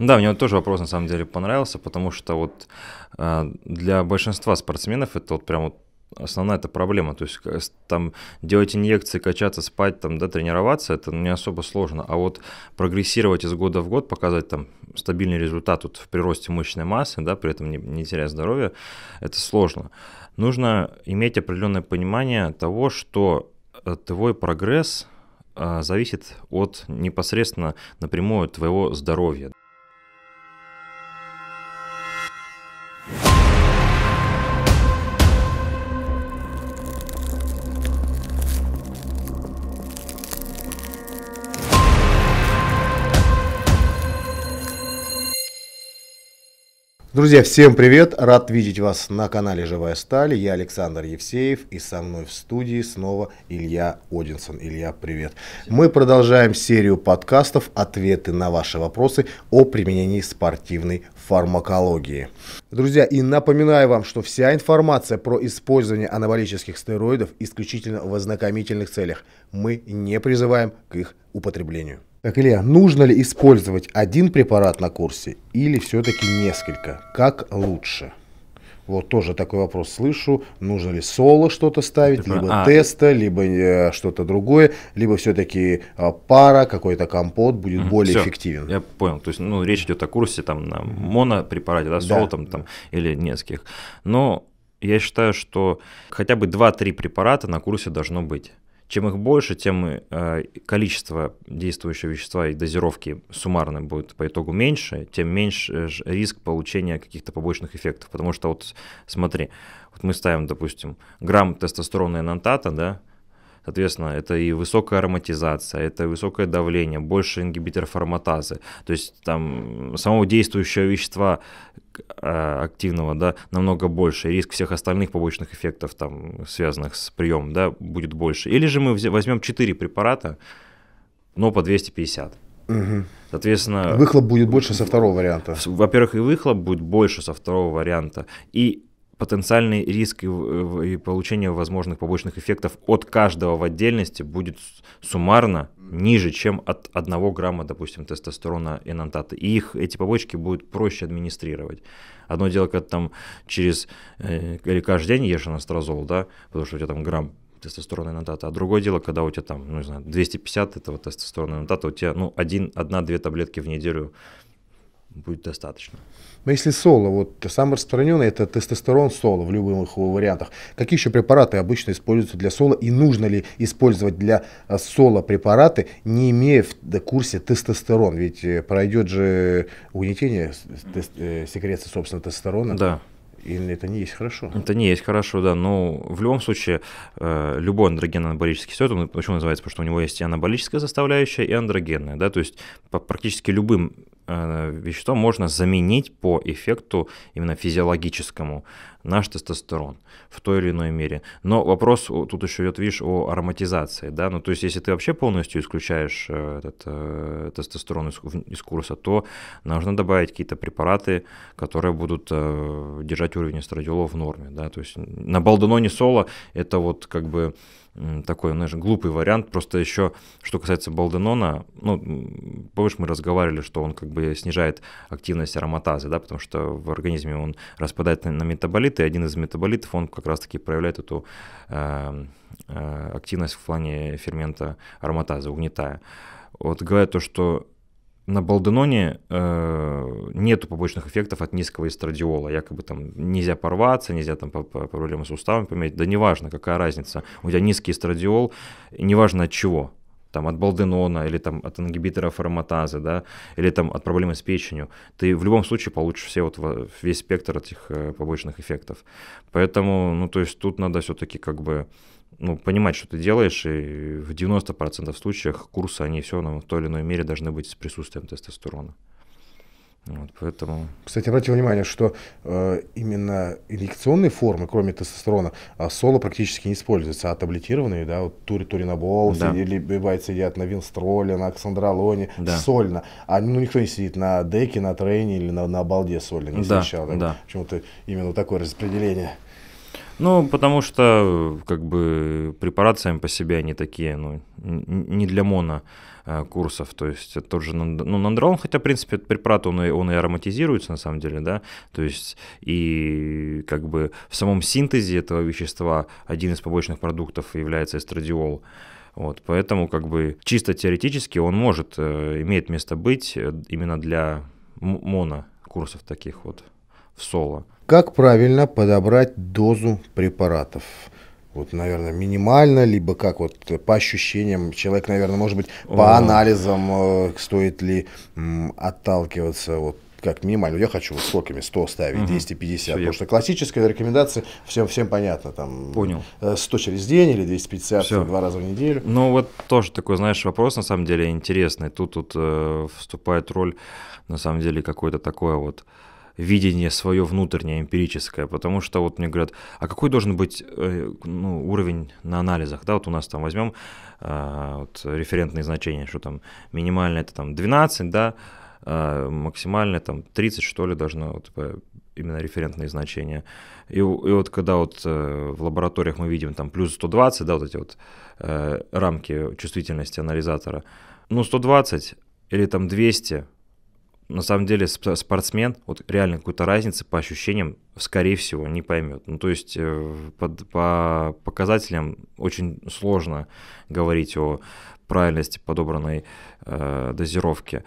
Да, мне он тоже вопрос на самом деле понравился, потому что вот э, для большинства спортсменов это вот прям вот основная эта проблема. То есть там делать инъекции, качаться, спать, там, да, тренироваться, это не особо сложно. А вот прогрессировать из года в год, показать там стабильный результат вот, в приросте мышечной массы, да, при этом не, не теряя здоровья, это сложно. Нужно иметь определенное понимание того, что э, твой прогресс а, зависит от непосредственно напрямую от твоего здоровья. Друзья, всем привет! Рад видеть вас на канале «Живая сталь». Я Александр Евсеев и со мной в студии снова Илья Одинсон. Илья, привет! Мы продолжаем серию подкастов «Ответы на ваши вопросы о применении спортивной фармакологии». Друзья, и напоминаю вам, что вся информация про использование анаболических стероидов исключительно в ознакомительных целях. Мы не призываем к их употреблению. Так, Илья, нужно ли использовать один препарат на курсе или все-таки несколько? Как лучше? Вот тоже такой вопрос слышу. Нужно ли соло что-то ставить, либо а. теста, либо э, что-то другое, либо все-таки э, пара, какой-то компот будет mm более Всё, эффективен. Я понял. То есть, ну, речь идет о курсе там на монопрепарате, да, соло да. там, там или нескольких. Но я считаю, что хотя бы 2-3 препарата на курсе должно быть. Чем их больше, тем э, количество действующего вещества и дозировки суммарно будет по итогу меньше, тем меньше э, риск получения каких-то побочных эффектов. Потому что вот смотри, вот мы ставим, допустим, грамм тестостерона и нантата, да, Соответственно, это и высокая ароматизация, это высокое давление, больше ингибитор форматазы. То есть там самого действующего вещества э, активного, да, намного больше, риск всех остальных побочных эффектов, там, связанных с приемом, да, будет больше. Или же мы возьмем 4 препарата, но по 250. Угу. Соответственно... Выхлоп будет больше со второго варианта. Во-первых, и выхлоп будет больше со второго варианта. И потенциальный риск и, и получение возможных побочных эффектов от каждого в отдельности будет суммарно ниже, чем от 1 грамма, допустим, тестостерона энантата. И их, эти побочки будет проще администрировать. Одно дело, когда там через, э, или каждый день ешь анастрозол, да, потому что у тебя там грамм тестостерона энантата, а другое дело, когда у тебя там, ну, не знаю, 250 этого тестостерона энантата, у тебя, ну, один, одна-две таблетки в неделю будет достаточно. Но если соло, вот самое распространенное это тестостерон соло в любых его вариантах. Какие еще препараты обычно используются для соло и нужно ли использовать для э, соло препараты, не имея в курсе тестостерон? Ведь э, пройдет же угнетение тест, э, секреции, собственно, тестостерона. Да. Или это не есть хорошо. Это не есть хорошо, да. Но ну, в любом случае, любой андроген анаболический стоит, он почему называется? Потому что у него есть и анаболическая составляющая, и андрогенная, да, то есть по практически любым Э, вещество можно заменить по эффекту именно физиологическому наш тестостерон в той или иной мере. Но вопрос тут еще идет, видишь, о ароматизации, да, ну то есть если ты вообще полностью исключаешь э, этот э, тестостерон из, из курса, то нужно добавить какие-то препараты, которые будут э, держать уровень эстрадиола в норме, да, то есть на балданоне соло это вот как бы такой, знаешь, глупый вариант. Просто еще, что касается Балденона, ну, помнишь, мы разговаривали, что он как бы снижает активность ароматазы, да, потому что в организме он распадает на, метаболиты, и один из метаболитов, он как раз-таки проявляет эту э, э, активность в плане фермента ароматазы, угнетая. Вот говорят то, что на Балденоне э, нету побочных эффектов от низкого эстрадиола. Якобы там нельзя порваться, нельзя там по, по проблемы с суставами поменять. Да неважно, какая разница. У тебя низкий эстрадиол, неважно от чего. Там от балденона или там от ингибитора форматазы, да, или там от проблемы с печенью. Ты в любом случае получишь все вот весь спектр этих э, побочных эффектов. Поэтому, ну то есть тут надо все-таки как бы ну, понимать, что ты делаешь, и в 90% случаях курсы, они все равно в той или иной мере должны быть с присутствием тестостерона. Вот, поэтому... Кстати, обратил внимание, что э, именно инъекционные формы, кроме тестостерона, а соло практически не используется, а таблетированные, да, вот тури туринобол, да. или бывает сидят на винстроле, на оксандролоне, да. сольно. А ну, никто не сидит на деке, на трейне или на, на балде сольно, не да, встречал. Да? Да. Почему-то именно такое распределение. Ну, потому что, э, как бы, препараты сами по себе, они такие, ну, не для моно э, курсов, то есть тот же ну, нандролон, хотя, в принципе, этот препарат, он и, он и ароматизируется, на самом деле, да, то есть и как бы в самом синтезе этого вещества один из побочных продуктов является эстрадиол, вот, поэтому как бы чисто теоретически он может, э, имеет место быть именно для моно курсов таких вот в соло. Как правильно подобрать дозу препаратов? Вот, наверное, минимально, либо как вот по ощущениям человек, наверное, может быть, по анализам э, стоит ли отталкиваться вот как минимально. Я хочу вот сколькими 100 ставить, угу. 250, потому что классическая рекомендация всем всем понятно там. Понял. 100 э, через день или 250 Все. два раза в неделю. Ну вот тоже такой, знаешь, вопрос на самом деле интересный. Тут тут э, вступает роль на самом деле какое-то такое вот э, видение свое внутреннее, эмпирическое, потому что вот мне говорят, а какой должен быть э, ну, уровень на анализах, да, вот у нас там возьмем э, вот, референтные значения, что там минимальное это там 12, да, а максимальное там 30, что ли, должно вот, именно референтные значения. И, и вот когда вот э, в лабораториях мы видим там плюс 120, да, вот эти вот э, рамки чувствительности анализатора, ну 120 или там 200, на самом деле спортсмен, вот реально какой-то разницы по ощущениям, скорее всего, не поймет. Ну, то есть э, под, по показателям очень сложно говорить о правильности подобранной э, дозировки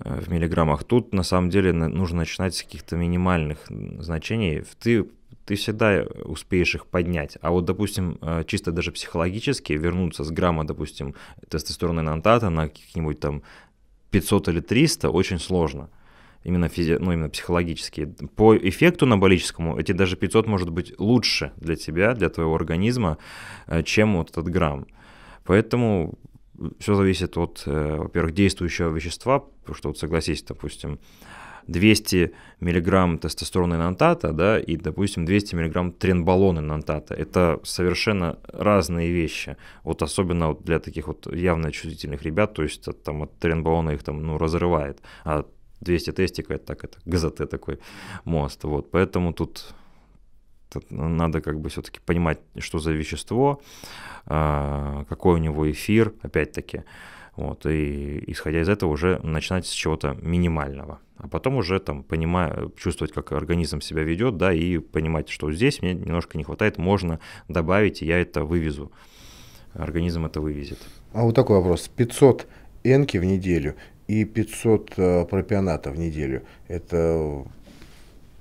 э, в миллиграммах. Тут на самом деле нужно начинать с каких-то минимальных значений. Ты ты всегда успеешь их поднять. А вот, допустим, э, чисто даже психологически вернуться с грамма, допустим, тестостерона инантата на каких-нибудь там 500 или 300 очень сложно. Именно, физи... ну, именно психологически. По эффекту анаболическому эти даже 500 может быть лучше для тебя, для твоего организма, э, чем вот этот грамм. Поэтому все зависит от, э, во-первых, действующего вещества, потому что, вот согласись, допустим, 200 мг тестостерона инантата, да, и, допустим, 200 мг тренбалона инантата. Это совершенно разные вещи, вот особенно вот для таких вот явно чувствительных ребят, то есть там от тренболона их там, ну, разрывает, а 200 тестика, это так, это ГЗТ такой мост, вот, поэтому тут надо как бы все-таки понимать, что за вещество, а, какой у него эфир, опять-таки. Вот, и исходя из этого уже начинать с чего-то минимального. А потом уже там понимая, чувствовать, как организм себя ведет, да, и понимать, что здесь мне немножко не хватает, можно добавить, и я это вывезу. Организм это вывезет. А вот такой вопрос. 500 энки в неделю и 500 э, пропионата в неделю. Это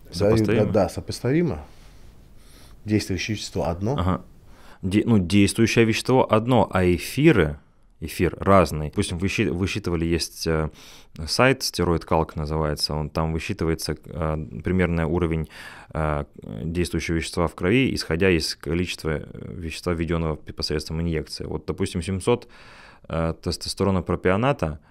э, сопоставимо? Да, да, сопоставимо. Действующее вещество одно. Ага. Де, ну, действующее вещество одно, а эфиры эфир разный. Допустим, высчитывали, есть э, сайт, стероид калк называется, он там высчитывается э, примерный уровень э, действующего вещества в крови, исходя из количества вещества, введенного посредством инъекции. Вот, допустим, 700 тестостерона пропионата –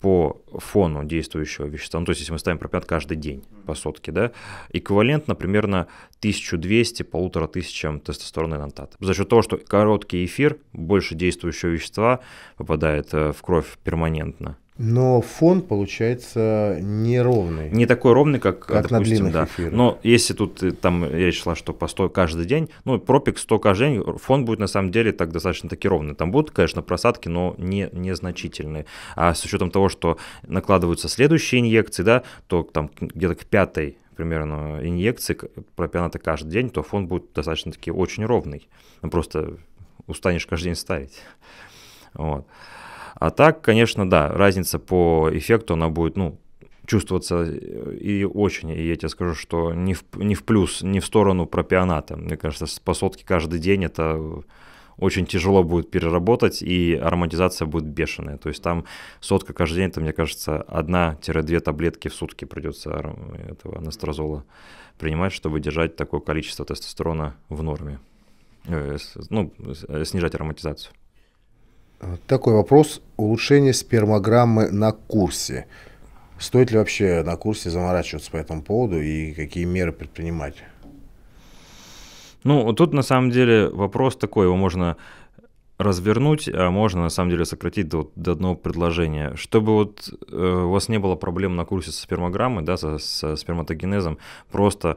по фону действующего вещества, ну, то есть если мы ставим пропят каждый день по сотке, да, эквивалентно примерно 1200-1500 тестостерона и За счет того, что короткий эфир, больше действующего вещества попадает э, в кровь перманентно. Но фон получается неровный. Не такой ровный, как, как допустим, на длинных да. эфирах. Но если тут э, там я шла, что по 100 каждый день, ну, пропик 100 каждый день, фон будет на самом деле так достаточно таки ровный. Там будут, конечно, просадки, но не, незначительные. А с учетом того, что накладываются следующие инъекции, да, то там где-то к пятой примерно инъекции пропионата каждый день, то фон будет достаточно таки очень ровный. Ну, просто устанешь каждый день ставить. Вот. А так, конечно, да, разница по эффекту, она будет, ну, чувствоваться э, и очень, и я тебе скажу, что не в, не в плюс, не в сторону пропионата. Мне кажется, по сотке каждый день это очень тяжело будет переработать, и ароматизация будет бешеная. То есть там сотка каждый день, это, мне кажется, одна-две таблетки в сутки придется э, этого анастрозола принимать, чтобы держать такое количество тестостерона в норме, э, ну, снижать ароматизацию. Такой вопрос. Улучшение спермограммы на курсе. Стоит ли вообще на курсе заморачиваться по этому поводу и какие меры предпринимать? Ну, тут на самом деле вопрос такой, его можно развернуть, а можно на самом деле сократить до, до одного предложения. Чтобы вот э, у вас не было проблем на курсе со спермограммой, да, со, со сперматогенезом, просто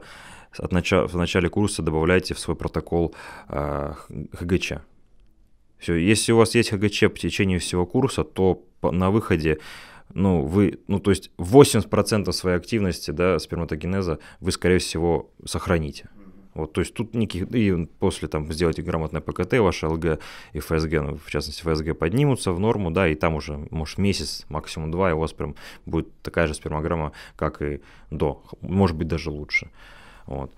от начала, в начале курса добавляйте в свой протокол а, э, ХГЧ. Все, если у вас есть ХГЧ по течению всего курса, то на выходе ну, вы, ну, то есть 80% своей активности, да, сперматогенеза вы, скорее всего, сохраните. Вот, то есть тут никаких, и после там сделайте грамотное ПКТ, ваше ЛГ и ФСГ, ну, в частности ФСГ поднимутся в норму, да, и там уже, может, месяц, максимум два, и у вас прям будет такая же спермограмма, как и до, может быть, даже лучше. Вот.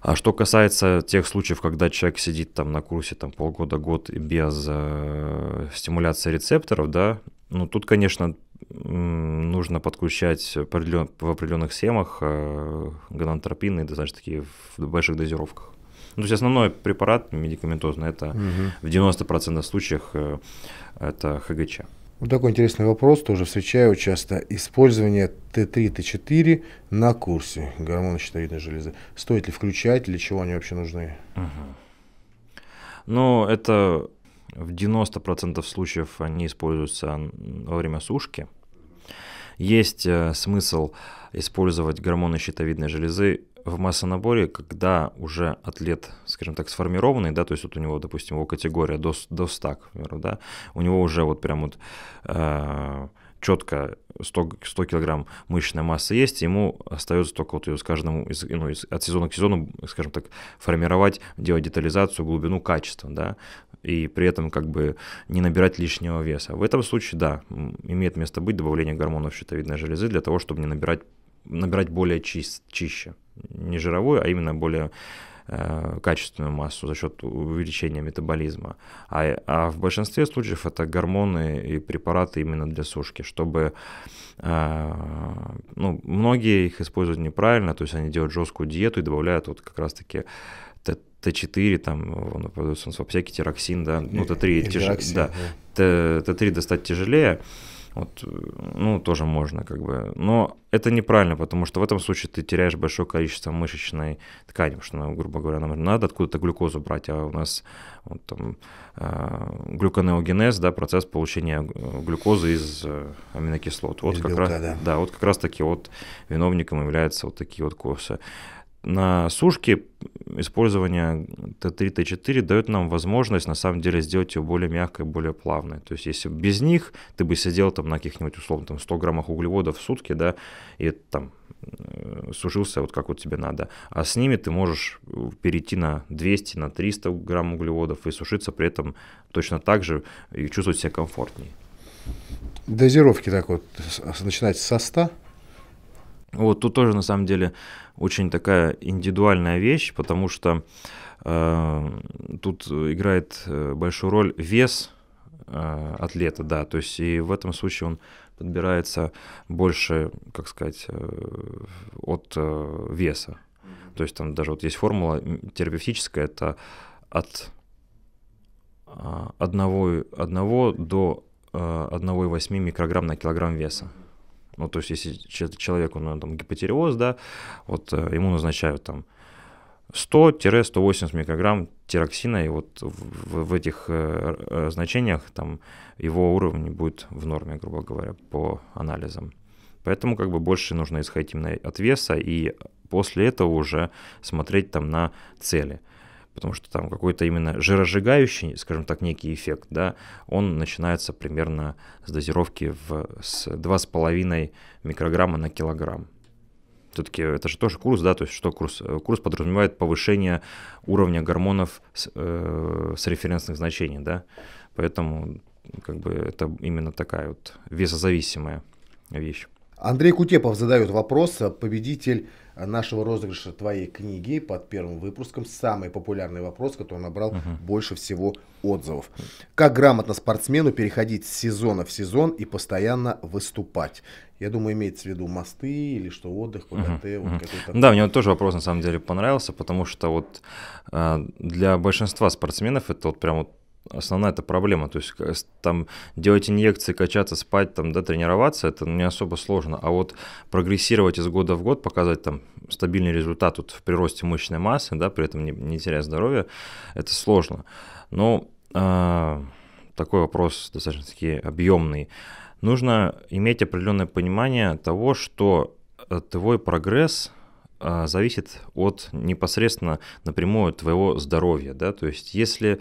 А что касается тех случаев, когда человек сидит там на курсе там полгода-год без э, стимуляции рецепторов, да, ну тут, конечно, нужно подключать определен, в определенных схемах э, гонантропины, даже такие в больших дозировках. Ну, то есть основной препарат медикаментозный это угу. в 90% случаев э, это ХГЧ. Вот такой интересный вопрос, тоже встречаю часто. Использование Т3, Т4 на курсе гормона щитовидной железы. Стоит ли включать, для чего они вообще нужны? Угу. Ну, это в 90% случаев они используются во время сушки. Есть э, смысл использовать гормоны щитовидной железы в массонаборе, когда уже атлет, скажем так, сформированный, да, то есть вот у него, допустим, его категория до, до 100, к примеру, да, у него уже вот прям вот э, четко 100, 100 килограмм мышечной массы есть, ему остается только вот ее с каждым, из, ну, из, от сезона к сезону, скажем так, формировать, делать детализацию, глубину, качество, да, и при этом как бы не набирать лишнего веса. В этом случае, да, имеет место быть добавление гормонов щитовидной железы для того, чтобы не набирать набирать более чист, чище. Не жировую, а именно более э, качественную массу за счет увеличения метаболизма. А, а в большинстве случаев это гормоны и препараты именно для сушки, чтобы э, ну, многие их используют неправильно, то есть они делают жесткую диету и добавляют вот как раз-таки Т4, там, он продается в аптеке, тироксин, да, ну, Т3, э, тяж... да. Т3 достать тяжелее, вот, э, ну, тоже можно, как бы. Но это неправильно, потому что в этом случае ты теряешь большое количество мышечной ткани, потому что, ну, грубо говоря, нам надо откуда-то глюкозу брать, а у нас вот, там, э, глюконеогенез, да, процесс получения э, глюкозы из аминокислот. Вот, из как, белка, раз, да. Да, вот как раз таки вот виновником являются вот такие вот косы на сушке использование Т3, Т4 дает нам возможность на самом деле сделать ее более мягкой, более плавной. То есть если без них ты бы сидел там на каких-нибудь условно там 100 граммах углеводов в сутки, да, и там э, сушился вот как вот тебе надо. А с ними ты можешь э, перейти на 200, на 300 грамм углеводов и сушиться при этом точно так же и чувствовать себя комфортнее. Дозировки так вот начинать со 100, вот тут тоже на самом деле очень такая индивидуальная вещь, потому что э, тут играет э, большую роль вес э, атлета, да, то есть и в этом случае он подбирается больше, как сказать, э, от э, веса. То есть там даже вот есть формула терапевтическая, это от э, одного, одного до 1,8 микрограмм на килограмм веса. Ну, то есть, если человеку, ну, там, гипотереоз, да, вот э, ему назначают там 100-180 микрограмм тироксина, и вот в, в этих э, э, значениях там его уровень будет в норме, грубо говоря, по анализам. Поэтому как бы больше нужно исходить именно от веса и после этого уже смотреть там на цели – потому что там какой-то именно жиросжигающий, скажем так, некий эффект, да, он начинается примерно с дозировки в, с 2,5 микрограмма на килограмм. Все-таки это же тоже курс, да, то есть что курс? Э, курс подразумевает повышение уровня гормонов с, э, с референсных значений, да, поэтому как бы это именно такая вот весозависимая вещь. Андрей Кутепов задает вопрос, э, победитель Э, нашего розыгрыша твоей книги под первым выпуском. Самый популярный вопрос, который набрал угу. больше всего отзывов. Как грамотно спортсмену переходить с сезона в сезон и постоянно выступать? Я думаю, имеется в виду мосты или что отдых, ПГТ, uh-huh, вот uh-huh. Да, мне вот тоже вопрос на самом деле понравился, потому что вот э, для большинства спортсменов это вот прям вот основная эта проблема. То есть э, там делать инъекции, качаться, спать, там, да, тренироваться, это не особо сложно. А вот прогрессировать из года в год, показать там стабильный результат вот, в приросте мышечной массы, да, при этом не, не теряя здоровья, это сложно. Но э, такой вопрос достаточно-таки объемный. Нужно иметь определенное понимание того, что э, твой прогресс а, – зависит от непосредственно напрямую твоего здоровья, да, то есть если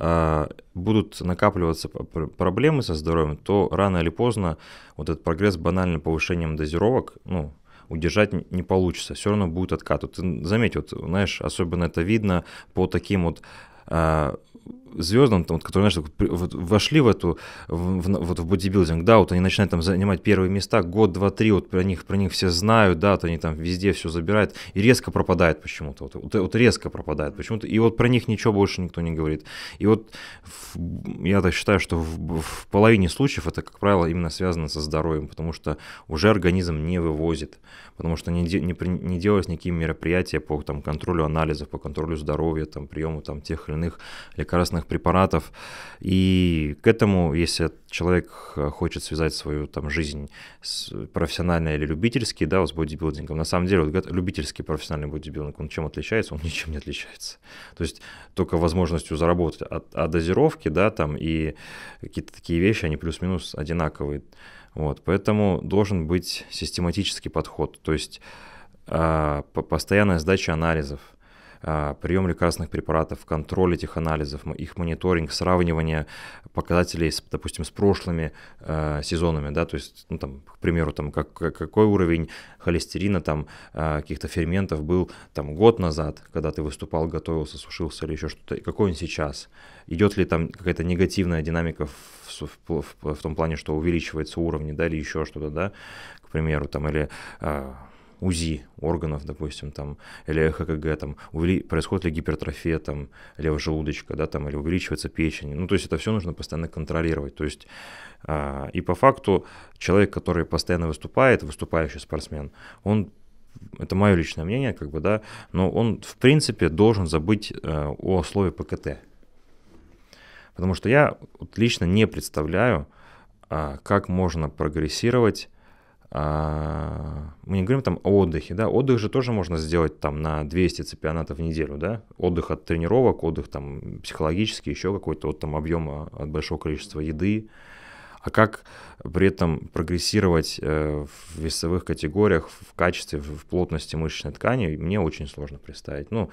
а, будут накапливаться проблемы со здоровьем, то рано или поздно вот этот прогресс банальным повышением дозировок, ну, удержать не получится, все равно будет откат. Вот ты заметь, вот, знаешь, особенно это видно по таким вот а, звездам, там, вот, которые, знаешь, вот, вошли в эту, в, в, вот в бодибилдинг, да, вот они начинают там занимать первые места, год, два, три, вот про них, про них все знают, да, вот они там везде все забирают, и резко пропадает почему-то, вот, вот, вот резко пропадает почему-то, и вот про них ничего больше никто не говорит. И вот в, я так считаю, что в, в половине случаев это, как правило, именно связано со здоровьем, потому что уже организм не вывозит, потому что не, не, не делались никакие мероприятия по там, контролю анализов, по контролю здоровья, там, приему там, тех или иных лекарственных разных препаратов. И к этому, если человек э, хочет связать свою там, жизнь с профессиональной или любительской, да, вот с бодибилдингом, на самом деле вот, любительский профессиональный бодибилдинг, он чем отличается? Он ничем не отличается. То есть только возможностью заработать от, от дозировки, да, там, и какие-то такие вещи, они плюс-минус одинаковые. Вот, поэтому должен быть систематический подход, то есть э, постоянная сдача анализов – а, прием лекарственных препаратов, контроль этих анализов, их мониторинг, сравнивание показателей, с, допустим, с прошлыми э, сезонами, да, то есть, ну, там, к примеру, там, как, какой уровень холестерина, там, э, каких-то ферментов был, там, год назад, когда ты выступал, готовился, сушился или еще что-то, и какой он сейчас, идет ли там какая-то негативная динамика в, в, в, в том плане, что увеличивается уровни, да, или еще что-то, да, к примеру, там, или... Э, УЗИ органов, допустим, там, или ЭХКГ, там, увели... происходит ли гипертрофия, там, левого желудочка, да, там, или увеличивается печень. Ну, то есть это все нужно постоянно контролировать. То есть, э, и по факту человек, который постоянно выступает, выступающий спортсмен, он это мое личное мнение, как бы, да, но он, в принципе, должен забыть э, о слове ПКТ. Потому что я вот лично не представляю, э, как можно прогрессировать а, мы не говорим там о отдыхе, да, отдых же тоже можно сделать там на 200 чемпионатов в неделю, да, отдых от тренировок, отдых там психологический, еще какой-то вот там объема от большого количества еды, а как при этом прогрессировать э, в весовых категориях, в качестве, в плотности мышечной ткани, мне очень сложно представить. Ну,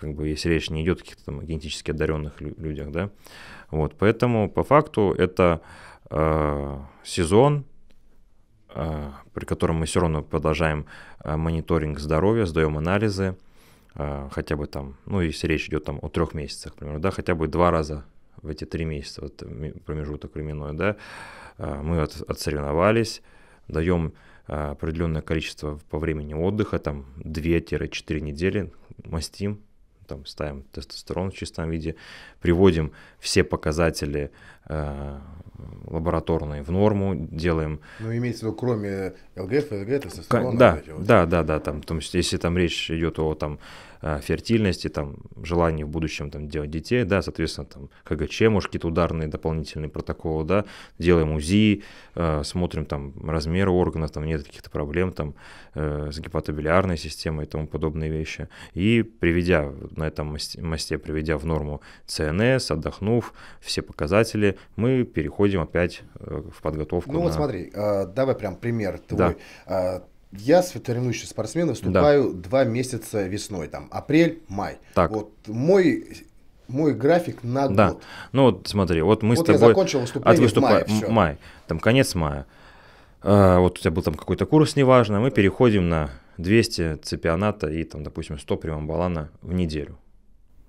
как бы если речь не идет о каких-то там генетически одаренных людях, да, вот, поэтому по факту это э, сезон, Э, при котором мы все равно продолжаем э, мониторинг здоровья, сдаем анализы, э, хотя бы там, ну, если речь идет там о трех месяцах, примерно, да, хотя бы два раза в эти три месяца, вот промежуток временной, да, мы от, отсоревновались, даем определенное количество по времени отдыха, там 2-4 недели, мастим, там, ставим тестостерон в чистом виде, приводим все показатели э, лабораторные в норму, делаем... Ну, имеется в виду, кроме ЛГФ, ЛГ, тестостерона? Да, да, да, да, там, там, если там речь идет о там, э, фертильности, там, желании в будущем там, делать детей, да, соответственно, там, КГЧ, может, какие-то ударные дополнительные протоколы, да, делаем УЗИ, э, смотрим там размеры органов, там нет каких-то проблем там э, с гепатобилиарной системой и тому подобные вещи. И приведя на этом мосте, приведя в норму ЦНС, отдохнув, все показатели, мы переходим опять э, в подготовку. Ну на... вот смотри, э, давай прям пример твой. Да. Э, я с ветеринующим спортсменом выступаю да. два месяца весной, там апрель, май. Так. Вот мой мой график на да. Ну вот смотри, вот мы вот с тобой я закончил выступление от выступа... в мае, все. май, там конец мая. А, вот у тебя был там какой-то курс, неважно, мы переходим на 200 цепионата и, там, допустим, 100 привамбалана в неделю.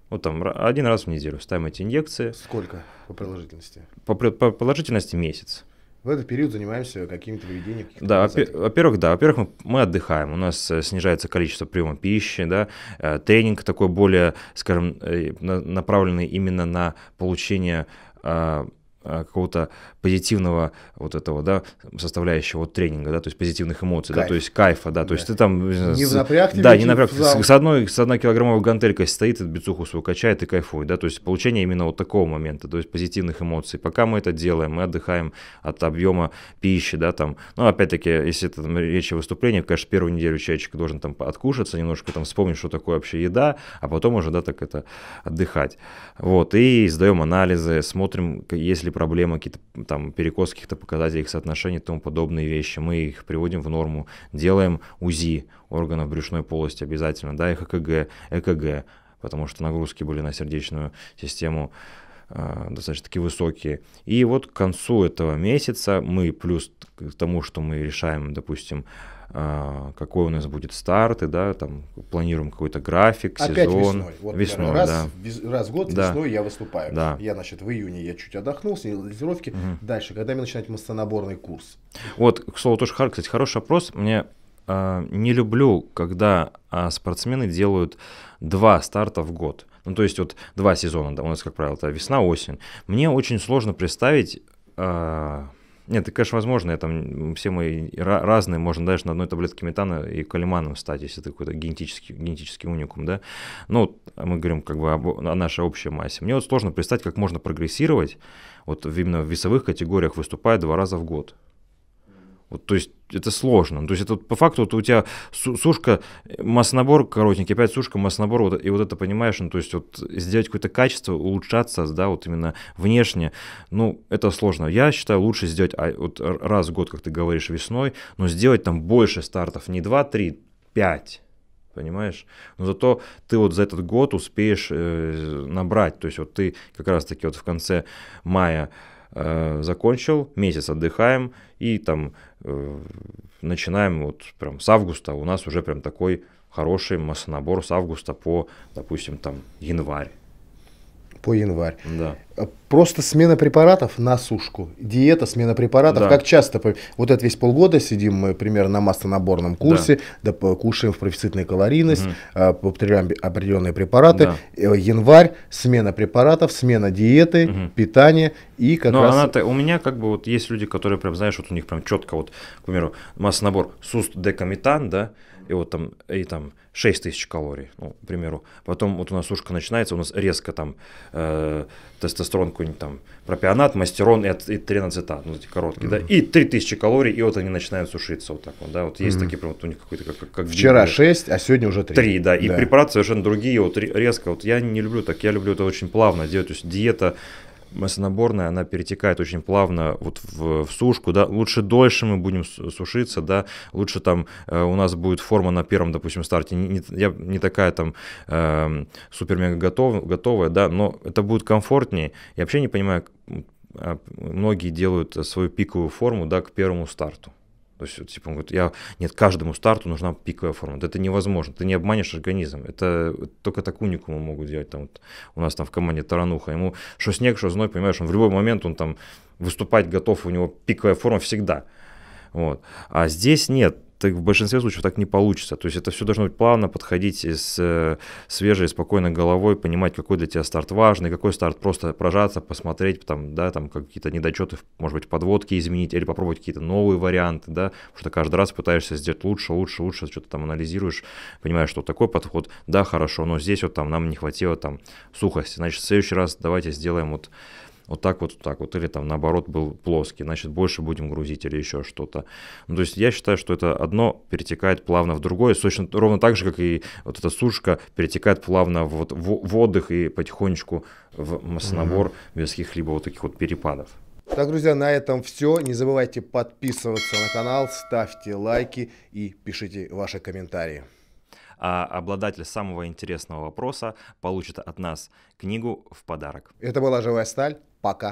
Вот там один раз в неделю ставим эти инъекции. Сколько по продолжительности? По, по продолжительности месяц. В этот период занимаемся какими-то выведениями. Да, во-первых, да, во-первых, мы, мы отдыхаем, у нас э, снижается количество приема пищи, да, э, тренинг такой более, скажем, э, направленный именно на получение а, а, какого-то позитивного вот этого, да, составляющего вот тренинга, да, то есть позитивных эмоций, Кайф. да, то есть кайфа, да, то есть ты там... Не с, напряг Да, не напряг. Зал. С одной, с одной килограммовой гантелькой стоит, этот бицуху свою качает и кайфует, да, то есть получение именно вот такого момента, то есть позитивных эмоций. Пока мы это делаем, мы отдыхаем от объема пищи, да, там, ну, опять-таки, если это там, речь о выступлении, конечно, первую неделю человечек должен там откушаться немножко, там вспомнить, что такое вообще еда, а потом уже, да, так это отдыхать. Вот, и сдаем анализы, смотрим, если проблемы, какие-то там перекос каких-то показателей, их соотношений тому подобные вещи. Мы их приводим в норму, делаем УЗИ органов брюшной полости обязательно, да, их ЭКГ, ЭКГ, потому что нагрузки были на сердечную систему э, достаточно таки высокие. И вот к концу этого месяца мы плюс к тому, что мы решаем, допустим, а, какой у нас будет старт, и, да, там планируем какой-то график, Опять сезон. Весной. Вот весной раз, да. вес, раз в год да. весной я выступаю. Да. Я, значит, в июне я чуть отдохнул, снял дозировки. Угу. Дальше, когда мне начинать массонаборный курс? Вот, к слову, тоже, кстати, хороший вопрос. Мне э, не люблю, когда э, спортсмены делают два старта в год. Ну, то есть вот два сезона да, у нас, как правило, это весна-осень. Мне очень сложно представить э, нет, это, конечно, возможно. я там все мои разные. Можно даже на одной таблетке метана и калиманом стать, если это какой-то генетический, генетический уникум. Да? Ну, мы говорим как бы о нашей общей массе. Мне вот сложно представить, как можно прогрессировать вот именно в весовых категориях выступая два раза в год. Вот, то есть это сложно. То есть это по факту вот у тебя сушка, масс-набор коротенький, опять сушка, масс-набор, вот, и вот это понимаешь, ну то есть вот сделать какое-то качество, улучшаться, да, вот именно внешне, ну это сложно. Я считаю лучше сделать а, вот раз в год, как ты говоришь, весной, но сделать там больше стартов, не 2, 3, 5, понимаешь? Но зато ты вот за этот год успеешь э, набрать, то есть вот ты как раз-таки вот в конце мая Э, закончил, месяц отдыхаем и там э, начинаем вот прям с августа. У нас уже прям такой хороший массонабор с августа по, допустим, там январь по январь. Да. Э, просто смена препаратов на сушку, диета, смена препаратов. Да. Как часто? Вот это весь полгода сидим мы примерно на маслонаборном курсе, да. Да, кушаем в профицитной калорийность, угу. употребляем определенные препараты. Да. Э, январь, смена препаратов, смена диеты, угу. питание и как Но раз... она у меня как бы вот есть люди, которые прям, знаешь, вот у них прям четко вот, к примеру, маслонабор суст декаметан, да, и вот там, и там 6 тысяч калорий, ну, к примеру. Потом вот у нас сушка начинается, у нас резко там э, тестостерон какой-нибудь там, пропионат, мастерон и, и тринацетат, а, ну, эти короткие, mm-hmm. да, и тысячи калорий, и вот они начинают сушиться вот так вот, да, вот есть mm-hmm. такие, вот у них какой-то как, как Вчера дикий, 6, а сегодня уже 3. 3, да, и да. препараты совершенно другие, вот резко, вот я не люблю так, я люблю это очень плавно делать, то есть диета маслянаборная, она перетекает очень плавно вот в, в сушку, да, лучше дольше мы будем сушиться, да, лучше там э, у нас будет форма на первом, допустим, старте, не, не, я не такая там э, супер-мега готов, готовая, да, но это будет комфортнее, я вообще не понимаю, а, многие делают свою пиковую форму, да, к первому старту. То есть, вот, типа, он говорит, я, нет, каждому старту нужна пиковая форма. Да это невозможно, ты не обманешь организм. Это только так уникумы могут делать. Там, вот, у нас там в команде Тарануха. Ему что снег, что зной, понимаешь, он в любой момент, он там выступать готов, у него пиковая форма всегда. Вот. А здесь нет, так в большинстве случаев так не получится. То есть это все должно быть плавно, подходить с э, свежей, спокойной головой, понимать, какой для тебя старт важный, какой старт просто прожаться, посмотреть, там, да, там какие-то недочеты, может быть, подводки изменить или попробовать какие-то новые варианты, да, потому что каждый раз пытаешься сделать лучше, лучше, лучше, что-то там анализируешь, понимаешь, что такой подход, да, хорошо, но здесь вот там нам не хватило там сухости, значит, в следующий раз давайте сделаем вот вот так вот, вот так вот, или там наоборот был плоский, значит больше будем грузить или еще что-то. Ну, то есть я считаю, что это одно перетекает плавно в другое, точно ровно так же, как и вот эта сушка перетекает плавно в, вот, в, отдых и потихонечку в маснобор угу. без каких-либо вот таких вот перепадов. Так, друзья, на этом все. Не забывайте подписываться на канал, ставьте лайки и пишите ваши комментарии. А обладатель самого интересного вопроса получит от нас книгу в подарок. Это была «Живая сталь». Пока.